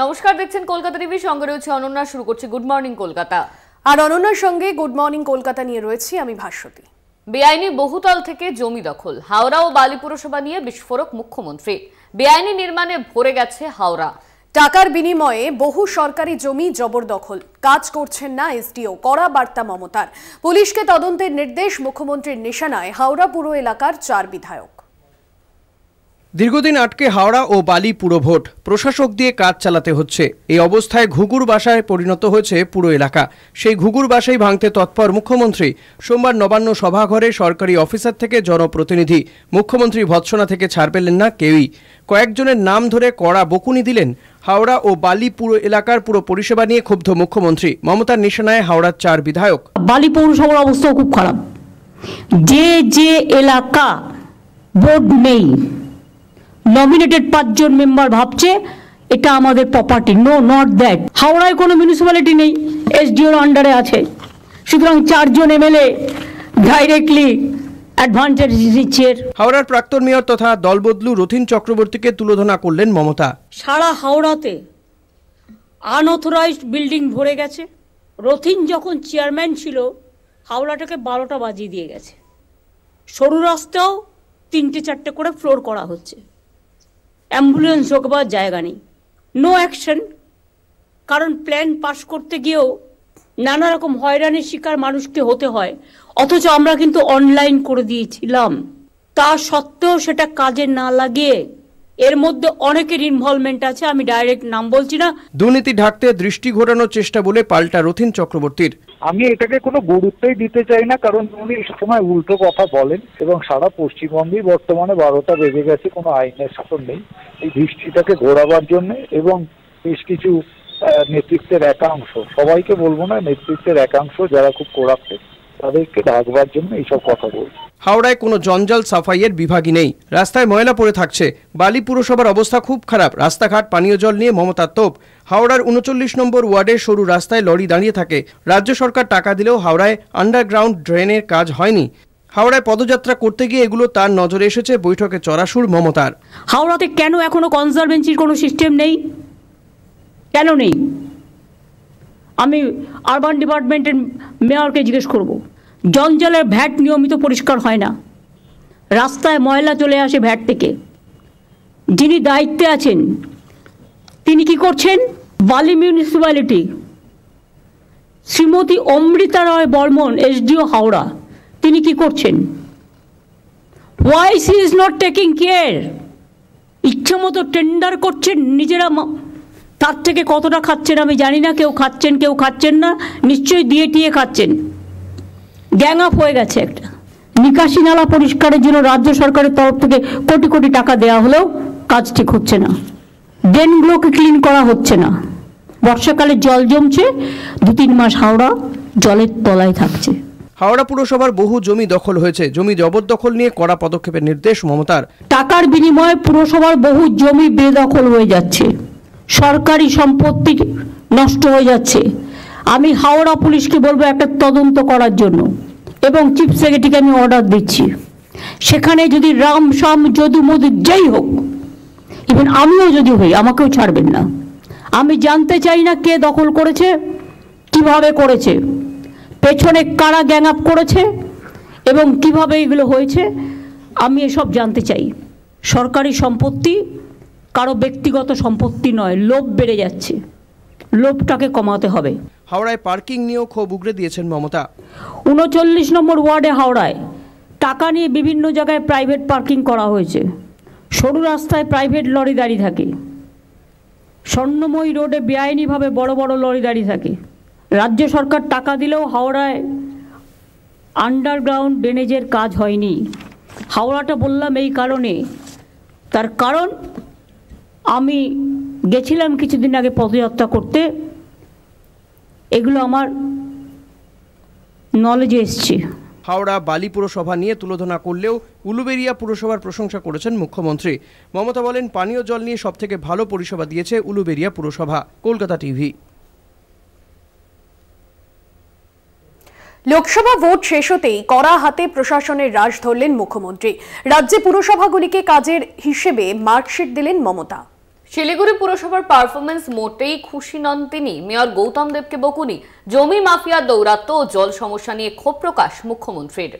নমস্কার দেখছেন কলকাতা টিভি সঙ্গে রয়েছে অনন্যা শুরু করছি গুড মর্নিং কলকাতা আর অনন্যার সঙ্গে গুড মর্নিং কলকাতা নিয়ে রয়েছি আমি ভাস্বতী বেআইনি বহুতল থেকে জমি দখল হাওড়া ও বালি পুরসভা নিয়ে বিস্ফোরক মুখ্যমন্ত্রী বেআইনি নির্মাণে ভরে গেছে হাওড়া টাকার বিনিময়ে বহু সরকারি জমি জবরদখল কাজ করছেন না এসডিও কড়া বার্তা মমতার পুলিশকে তদন্তের নির্দেশ মুখ্যমন্ত্রীর নিশানায় হাওড়া পুরো এলাকার চার বিধায়ক দীর্ঘদিন আটকে হাওড়া ও বালি পুরো ভোট প্রশাসক দিয়ে কাজ চালাতে হচ্ছে এই অবস্থায় ঘুঘুর বাসায় পরিণত হয়েছে পুরো এলাকা সেই ঘুঘুর বাসাই ভাঙতে তৎপর মুখ্যমন্ত্রী সোমবার নবান্ন সভাঘরে সরকারি অফিসার থেকে জনপ্রতিনিধি মুখ্যমন্ত্রী ভৎসনা থেকে ছাড় পেলেন না কেউই কয়েকজনের নাম ধরে কড়া বকুনি দিলেন হাওড়া ও বালি পুরো এলাকার পুরো পরিষেবা নিয়ে ক্ষুব্ধ মুখ্যমন্ত্রী মমতার নিশানায় হাওড়ার চার বিধায়ক বালি পৌরসভার অবস্থাও খুব খারাপ যে যে এলাকা বোর্ড নেই নমিনেটেড পাঁচজন মেম্বার ভাবছে এটা আমাদের প্রপার্টি নো নট দ্যাট হাওড়ায় কোনো মিউনিসিপ্যালিটি নেই এসডিওর আন্ডারে আছে সুতরাং চারজন এমএলএ ডাইরেক্টলি হাওড়ার প্রাক্তন মেয়র তথা দলবদলু রথিন চক্রবর্তীকে তুলোধনা করলেন মমতা সারা হাওড়াতে আনঅথরাইজড বিল্ডিং ভরে গেছে রথিন যখন চেয়ারম্যান ছিল হাওড়াটাকে বারোটা বাজিয়ে দিয়ে গেছে সরু রাস্তাও তিনটে চারটে করে ফ্লোর করা হচ্ছে অ্যাম্বুলেন্স হোক বা জায়গা নেই নো অ্যাকশন কারণ প্ল্যান পাশ করতে গিয়েও নানা রকম হয়রানির শিকার মানুষকে হতে হয় অথচ আমরা কিন্তু অনলাইন করে দিয়েছিলাম তা সত্ত্বেও সেটা কাজে না লাগিয়ে এর মধ্যে অনেকের ইনভলভমেন্ট আছে আমি ডাইরেক্ট নাম বলছি না দুর্নীতি ঢাকতে দৃষ্টি ঘোরানোর চেষ্টা বলে পাল্টা রথিন চক্রবর্তীর আমি এটাকে কোনো গুরুত্বই দিতে চাই না কারণ উনি সময় উল্টো কথা বলেন এবং সারা পশ্চিমবঙ্গেই বর্তমানে বারোটা বেজে গেছে কোনো আইনের শাসন নেই এই দৃষ্টিটাকে ঘোরাবার জন্য এবং বেশ কিছু নেতৃত্বের একাংশ সবাইকে বলবো না নেতৃত্বের একাংশ যারা খুব কোরাপ্টেড তাদেরকে ডাকবার জন্য এইসব কথা বলছে হাওড়ায় কোনো জঞ্জাল সাফাইয়ের বিভাগই নেই রাস্তায় ময়লা পড়ে থাকছে বালি পুরসভার অবস্থা খুব খারাপ রাস্তাঘাট পানীয় জল নিয়ে মমতার তোপ হাওড়ার উনচল্লিশ নম্বর ওয়ার্ডের সরু রাস্তায় লরি দাঁড়িয়ে থাকে রাজ্য সরকার টাকা দিলেও হাওড়ায় আন্ডারগ্রাউন্ড ড্রেনের কাজ হয়নি হাওড়ায় পদযাত্রা করতে গিয়ে এগুলো তার নজরে এসেছে বৈঠকে চড়াসুর মমতার হাওড়াতে কেন এখনো কনজারভেন্সির কোনো সিস্টেম নেই কেন নেই আমি আরবান ডিপার্টমেন্টের মেয়রকে জিজ্ঞেস করবো জঞ্জালের ভ্যাট নিয়মিত পরিষ্কার হয় না রাস্তায় ময়লা চলে আসে ভ্যাট থেকে যিনি দায়িত্বে আছেন তিনি কি করছেন বালি মিউনিসিপ্যালিটি শ্রীমতী অমৃতা রায় বর্মন এসডিও হাওড়া তিনি কি করছেন why she is not taking care ইচ্ছামতো টেন্ডার করছেন নিজেরা তার থেকে কতটা খাচ্ছেন আমি জানি না কেউ খাচ্ছেন কেউ খাচ্ছেন না নিশ্চয়ই দিয়ে টিয়ে খাচ্ছেন গ্যাং আপ হয়ে গেছে একটা নিকাশি নালা পরিষ্কারের জন্য রাজ্য সরকারের তরফ থেকে কোটি কোটি টাকা দেওয়া হলেও কাজ ঠিক হচ্ছে না ড্রেনগুলোকে ক্লিন করা হচ্ছে না বর্ষাকালে জল জমছে দু তিন মাস হাওড়া জলের তলায় থাকছে হাওড়া পুরসভার বহু জমি দখল হয়েছে জমি জবরদখল নিয়ে কড়া পদক্ষেপের নির্দেশ মমতার টাকার বিনিময়ে পুরসভার বহু জমি বেদখল হয়ে যাচ্ছে সরকারি সম্পত্তি নষ্ট হয়ে যাচ্ছে আমি হাওড়া পুলিশকে বলবো একটা তদন্ত করার জন্য এবং চিফ সেক্রেটারিকে আমি অর্ডার দিচ্ছি সেখানে যদি রাম শাম যদু মধু যাই হোক ইভেন আমিও যদি হই আমাকেও ছাড়বেন না আমি জানতে চাই না কে দখল করেছে কিভাবে করেছে পেছনে কারা গ্যাং আপ করেছে এবং কিভাবে এগুলো হয়েছে আমি এসব জানতে চাই সরকারি সম্পত্তি কারো ব্যক্তিগত সম্পত্তি নয় লোভ বেড়ে যাচ্ছে লোভটাকে কমাতে হবে হাওড়ায় পার্কিং নিয়েও ক্ষোভ উগড়ে দিয়েছেন মমতা উনচল্লিশ নম্বর ওয়ার্ডে হাওড়ায় টাকা নিয়ে বিভিন্ন জায়গায় প্রাইভেট পার্কিং করা হয়েছে সরু রাস্তায় প্রাইভেট লরি দাঁড়িয়ে থাকে স্বর্ণময়ী রোডে বেআইনিভাবে বড় বড় লরি দাঁড়িয়ে থাকে রাজ্য সরকার টাকা দিলেও হাওড়ায় আন্ডারগ্রাউন্ড ড্রেনেজের কাজ হয়নি হাওড়াটা বললাম এই কারণে তার কারণ আমি গেছিলাম কিছুদিন আগে পদযাত্রা করতে এগুলো আমার নলেজে এসছে হাওড়া বালি পুরসভা নিয়ে তুলোধনা করলেও উলুবেরিয়া পুরসভার প্রশংসা করেছেন মুখ্যমন্ত্রী মমতা বলেন পানীয় জল নিয়ে সবথেকে ভালো পরিষেবা দিয়েছে উলুবেরিয়া পুরসভা কলকাতা টিভি লোকসভা ভোট শেষ হতেই কড়া হাতে প্রশাসনের রাশ ধরলেন মুখ্যমন্ত্রী রাজ্যে পুরসভাগুলিকে কাজের হিসেবে মার্কশিট দিলেন মমতা শিলিগুড়ি পুরসভার পারফরমেন্স মোটেই খুশি নন তিনি মেয়র গৌতম দেবকে বকুনি জমি মাফিয়া দৌরাত্ম ও জল সমস্যা নিয়ে ক্ষোভ প্রকাশ মুখ্যমন্ত্রীর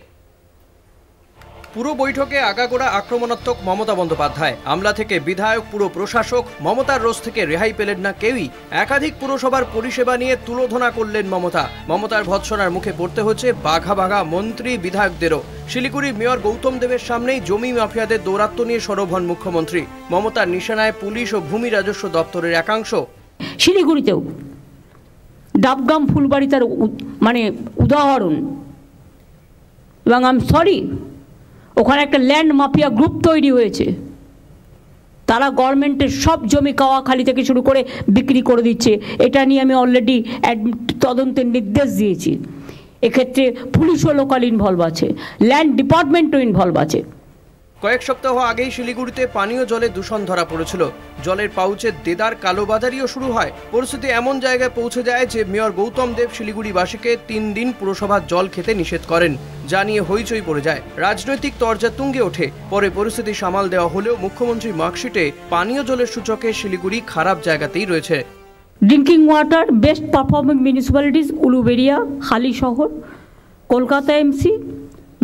পুরো বৈঠকে আগাগোড়া আক্রমণাত্মক মমতা বন্দ্যোপাধ্যায় আমলা থেকে বিধায়ক পুরো প্রশাসক মমতার রোষ থেকে রেহাই পেলেন না কেউই একাধিক পুরসভার পরিষেবা নিয়ে তুলোধনা করলেন মমতা মমতার ভৎসনার মুখে পড়তে হচ্ছে বাঘা বাঘা মন্ত্রী বিধায়কদেরও শিলিগুড়ি মেয়র গৌতম দেবের সামনেই জমি মাফিয়াদের দৌরাত্ম নিয়ে সরব হন মুখ্যমন্ত্রী মমতার নিশানায় পুলিশ ও ভূমি রাজস্ব দপ্তরের একাংশ শিলিগুড়িতেও ডাবগাম ফুলবাড়ি তার মানে উদাহরণ এবং আমি সরি ওখানে একটা ল্যান্ড মাফিয়া গ্রুপ তৈরি হয়েছে তারা গভর্নমেন্টের সব জমি কাওয়াখালি থেকে শুরু করে বিক্রি করে দিচ্ছে এটা নিয়ে আমি অলরেডি তদন্তের নির্দেশ দিয়েছি এক্ষেত্রে পুলিশও লোকাল ইনভলভ আছে ল্যান্ড ডিপার্টমেন্টও ইনভলভ আছে কয়েক সপ্তাহ আগেই শিলিগুড়িতে পানীয় জলে দূষণ ধরা পড়েছিল জলের পাউচের দেদার কালোবাজারিও শুরু হয় পরিস্থিতি এমন জায়গায় পৌঁছে যায় যে মেয়র গৌতম দেব শিলিগুড়িবাসীকে তিন দিন পুরসভার জল খেতে নিষেধ করেন যা নিয়ে হইচই পড়ে যায় রাজনৈতিক তরজা তুঙ্গে ওঠে পরে পরিস্থিতি সামাল দেওয়া হলেও মুখ্যমন্ত্রী মার্কশিটে পানীয় জলের সূচকে শিলিগুড়ি খারাপ জায়গাতেই রয়েছে drinking water best performing municipalities Uluberia Halisahar Kolkata MC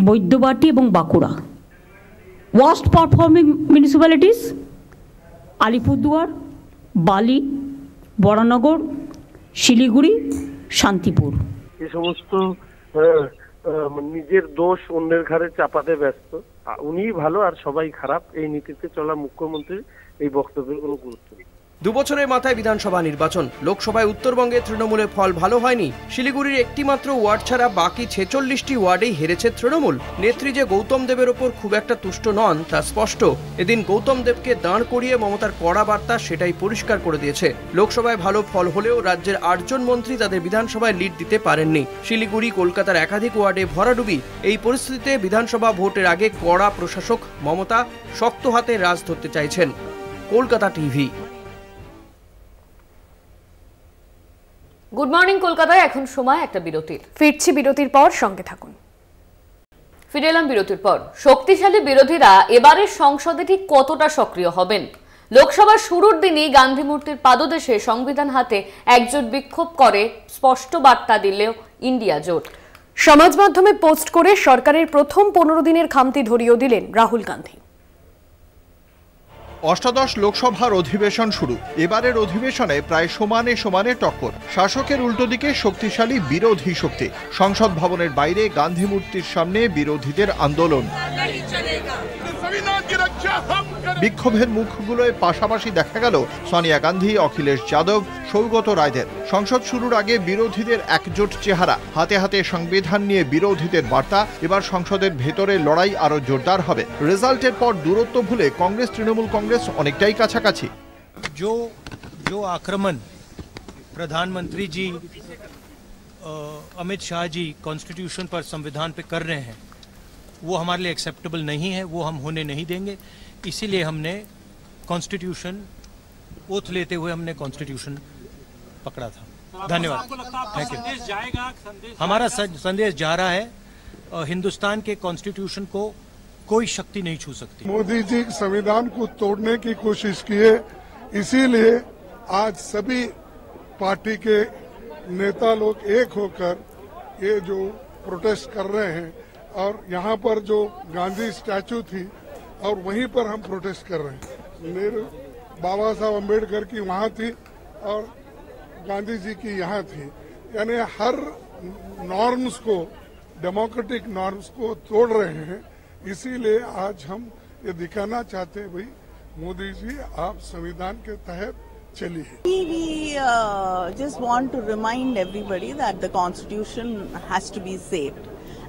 Baidyabati এবং Bankura worst performing municipalities Alipurduar Bali Baranagar Siliguri Shantipur এ সমস্ত নিজের দোষ অন্যের ঘাড়ে চাপাতে ব্যস্ত উনি ভালো আর সবাই খারাপ এই নীতিতে চলা মুখ্যমন্ত্রীর এই বক্তব্যের কোনো গুরুত্ব নেই দুবছরের মাথায় বিধানসভা নির্বাচন লোকসভায় উত্তরবঙ্গে তৃণমূলের ফল ভালো হয়নি শিলিগুড়ির একটিমাত্র ওয়ার্ড ছাড়া বাকি ছেচল্লিশটি ওয়ার্ডেই হেরেছে তৃণমূল নেত্রী যে গৌতম দেবের ওপর খুব একটা তুষ্ট নন তা স্পষ্ট এদিন গৌতম দেবকে দাঁড় করিয়ে মমতার কড়া বার্তা সেটাই পরিষ্কার করে দিয়েছে লোকসভায় ভালো ফল হলেও রাজ্যের আটজন মন্ত্রী তাদের বিধানসভায় লিড দিতে পারেননি শিলিগুড়ি কলকাতার একাধিক ওয়ার্ডে ভরাডুবি এই পরিস্থিতিতে বিধানসভা ভোটের আগে কড়া প্রশাসক মমতা শক্ত হাতে রাজ ধরতে চাইছেন কলকাতা টিভি গুড মর্নিং কলকাতায় এখন সময় একটা বিরতির ফিরছি বিরতির পর সঙ্গে থাকুন ফিরে এলাম বিরতির পর শক্তিশালী বিরোধীরা এবারের সংসদে ঠিক কতটা সক্রিয় হবেন লোকসভার শুরুর দিনই গান্ধী মূর্তির পাদদেশে সংবিধান হাতে একজোট বিক্ষোভ করে স্পষ্ট বার্তা দিলেও ইন্ডিয়া জোট সমাজ মাধ্যমে পোস্ট করে সরকারের প্রথম পনেরো দিনের খামতি ধরিয়েও দিলেন রাহুল গান্ধী অষ্টাদশ লোকসভার অধিবেশন শুরু এবারের অধিবেশনে প্রায় সমানে সমানে টক্কর শাসকের উল্টো দিকে শক্তিশালী বিরোধী শক্তি সংসদ ভবনের বাইরে গান্ধী মূর্তির সামনে বিরোধীদের আন্দোলন বিক্ষোভের মুখগুলোয় পাশাপাশি দেখা গেল সোনিয়া গান্ধী অখিলেশ যাদব সৌগত রায়দের সংসদ শুরুর আগে বিরোধীদের একজোট চেহারা হাতে হাতে সংবিধান নিয়ে বিরোধীদের বার্তা এবার সংসদের ভেতরে লড়াই আরও জোরদার হবে রেজাল্টের পর দূরত্ব ভুলে কংগ্রেস তৃণমূল কংগ্রেস অনেকটাই কাছাকাছি আক্রমণ প্রধানমন্ত্রী आक्रमण অমিত শাহজি কনস্টিটিউশন পর সংবিধান কর पर संविधान पे वो हमारे लिए एक्सेप्टेबल नहीं है वो हम होने नहीं देंगे इसीलिए हमने कॉन्स्टिट्यूशन ओथ लेते हुए हमने कॉन्स्टिट्यूशन पकड़ा था धन्यवाद थैंक यू हमारा संदेश जा रहा है हिंदुस्तान के कॉन्स्टिट्यूशन को कोई शक्ति नहीं छू सकती मोदी जी संविधान को तोड़ने की कोशिश किए इसीलिए आज सभी पार्टी के नेता लोग एक होकर ये जो प्रोटेस्ट कर रहे हैं और यहाँ पर जो गांधी स्टैचू थी और वहीं पर हम प्रोटेस्ट कर रहे हैं मेरे बाबा साहब अम्बेडकर की वहाँ थी और गांधी जी की यहाँ थी यानी हर नॉर्म्स को डेमोक्रेटिक नॉर्म्स को तोड़ रहे हैं इसीलिए आज हम ये दिखाना चाहते हैं भाई मोदी जी आप संविधान के तहत चलिए We uh, just want to remind everybody that the constitution has to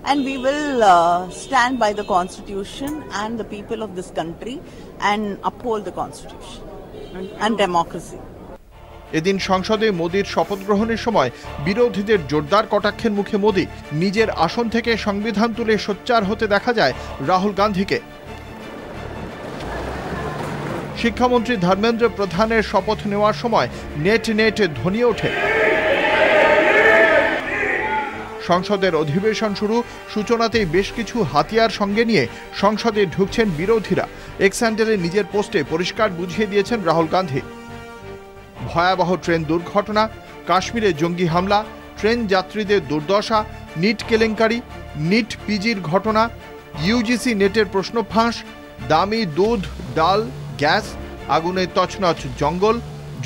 and we will uh, stand by the Constitution and the people of this country and uphold the Constitution and democracy. এদিন সংসদে মোদির শপথ গ্রহণের সময় বিরোধীদের জোরদার কটাক্ষের মুখে মোদি নিজের আসন থেকে সংবিধান তুলে সোচ্চার হতে দেখা যায় রাহুল গান্ধীকে শিক্ষামন্ত্রী ধর্মেন্দ্র প্রধানের শপথ নেওয়ার সময় নেট নেট ধ্বনি ওঠে সংসদের অধিবেশন শুরু সূচনাতেই বেশ কিছু হাতিয়ার সঙ্গে নিয়ে সংসদে ঢুকছেন বিরোধীরা এক্সান্ডারে নিজের পোস্টে পরিষ্কার বুঝিয়ে দিয়েছেন রাহুল গান্ধী ভয়াবহ ট্রেন দুর্ঘটনা কাশ্মীরে জঙ্গি হামলা ট্রেন যাত্রীদের দুর্দশা নিট কেলেঙ্কারি নিট পিজির ঘটনা ইউজিসি নেটের প্রশ্ন ফাঁস দামি দুধ ডাল গ্যাস আগুনে তছনছ জঙ্গল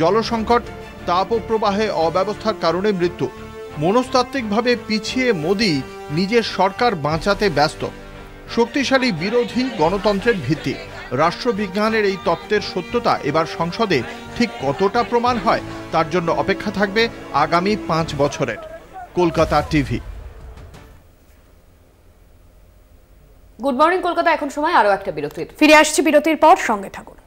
জলসংকট তাপপ্রবাহে অব্যবস্থার কারণে মৃত্যু মনস্তাত্ত্বিকভাবে পিছিয়ে মোদী নিজের সরকার বাঁচাতে ব্যস্ত শক্তিশালী বিরোধী গণতন্ত্রের ভিত্তি রাষ্ট্রবিজ্ঞানের এই তত্ত্বের সত্যতা এবার সংসদে ঠিক কতটা প্রমাণ হয় তার জন্য অপেক্ষা থাকবে আগামী পাঁচ বছরের Kolkata TV good morning Kolkata এখন সময় আরও একটা বিরতির ফিরে আসছি বিরতির পর সঙ্গে থাকুন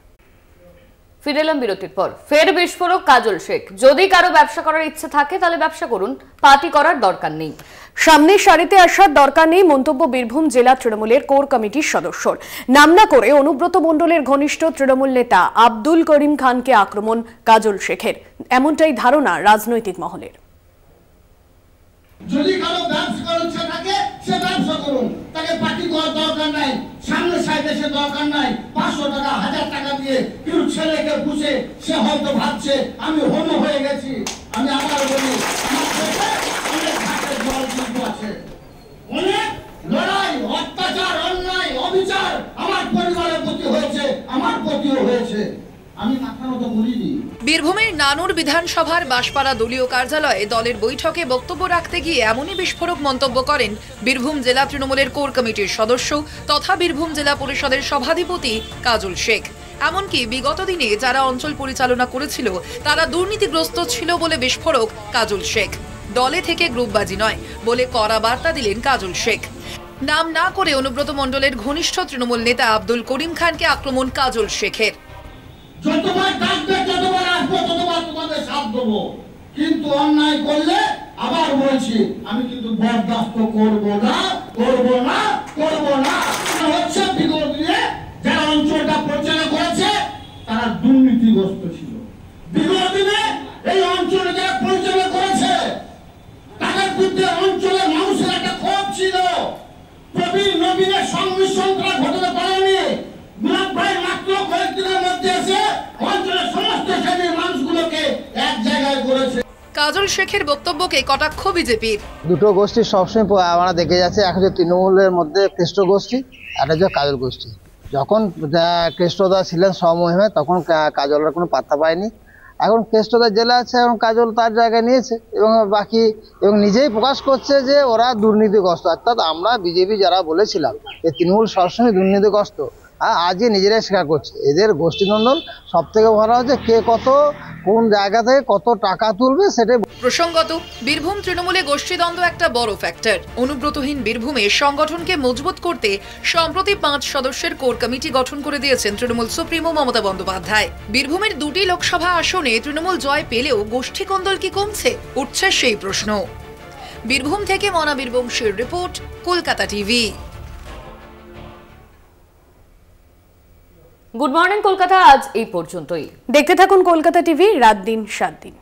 ফিরেলাম বিরতির পর ফের বিস্ফোরক কাজল শেখ যদি কারো ব্যবসা করার ইচ্ছে থাকে তাহলে ব্যবসা করুন পার্টি করার দরকার নেই সামনে সারিতে আসার দরকার নেই মন্তব্য বীরভূম জেলা তৃণমূলের কোর কমিটির সদস্যর নাম না করে অনুব্রত মণ্ডলের ঘনিষ্ঠ তৃণমূল নেতা আব্দুল করিম খানকে আক্রমণ কাজল শেখের এমনটাই ধারণা রাজনৈতিক মহলের যদি কারো ব্যবসা করার ইচ্ছা থাকে সে ব্যবসা করুন তাকে পার্টি করার দরকার নাই সামনে সাইডে সে দরকার নাই পাঁচশো টাকা দিয়ে কিন্তু ছেলেকে বুঝে সে হয়তো ভাবছে আমি হোম হয়ে গেছি আমি আবার বলি বীরভূমের নানুর বিধানসভার বাঁশপাড়া দলীয় কার্যালয়ে দলের বৈঠকে বক্তব্য রাখতে গিয়ে এমনই বিস্ফোরক মন্তব্য করেন বীরভূম জেলা তৃণমূলের কোর কমিটির সদস্য তথা বীরভূম জেলা পরিষদের সভাধিপতি কাজল শেখ এমনকি বিগত দিনে যারা অঞ্চল পরিচালনা করেছিল তারা দুর্নীতিগ্রস্ত ছিল বলে বিস্ফোরক কাজল শেখ দলে থেকে গ্রুপবাজি নয় বলে কড়া বার্তা দিলেন কাজল শেখ নাম না করে অনুব্রত মণ্ডলের ঘনিষ্ঠ তৃণমূল নেতা আব্দুল করিম খানকে আক্রমণ কাজল শেখের কিন্তু অন্যায় করলে আবার বলছি আমি কিন্তু বরদাস্ত করব না করব না করব না হচ্ছে বিগত বিএনপির সংমিশ্রণ করা ঘটনা পারেনি গুলাব মাত্র কয়েকদিনের মধ্যে এসে অঞ্চলের সমস্ত শ্রেণীর মানুষগুলোকে এক জায়গায় করেছে কাজল শেখের বক্তব্যকে কটাক্ষ বিজেপির দুটো গোষ্ঠী সবসময় আমরা দেখে যাচ্ছে এখন যে তৃণমূলের মধ্যে খ্রিস্ট গোষ্ঠী আর যে কাজল গোষ্ঠী যখন কৃষ্ণদা ছিলেন স্বমহিমায় তখন কাজলের কোনো পাত্তা পায়নি এখন কেষ্টদা জেলা আছে এখন কাজল তার জায়গায় নিয়েছে এবং বাকি এবং নিজেই প্রকাশ করছে যে ওরা দুর্নীতিগ্রস্ত অর্থাৎ আমরা বিজেপি যারা বলেছিলাম যে তৃণমূল সবসময় দুর্নীতিগ্রস্ত হ্যাঁ, আজই নিজেরাই শেখা করছে এদের গোষ্ঠীনন্দন সব থেকে ভালো হচ্ছে কে কত কোন জায়গা থেকে কত টাকা তুলবে সেটাই প্রসঙ্গত বীরভূম তৃণমূলে গোষ্ঠীদ্বন্দ্ব একটা বড় ফ্যাক্টর অনুব্রতহীন বীরভূমে সংগঠনকে মজবুত করতে সম্প্রতি পাঁচ সদস্যের কোর কমিটি গঠন করে দিয়েছেন তৃণমূল সুপ্রিমো মমতা বন্দ্যোপাধ্যায় বীরভূমের দুটি লোকসভা আসনে তৃণমূল জয় পেলেও গোষ্ঠী কোন্দল কি কমছে উঠছে সেই প্রশ্ন বীরভূম থেকে মনা বীরবংশীর report Kolkata TV good morning Kolkata আজ এই পর্যন্তই দেখতে থাকুন কলকাতা টিভি রাত দিন সাত দিন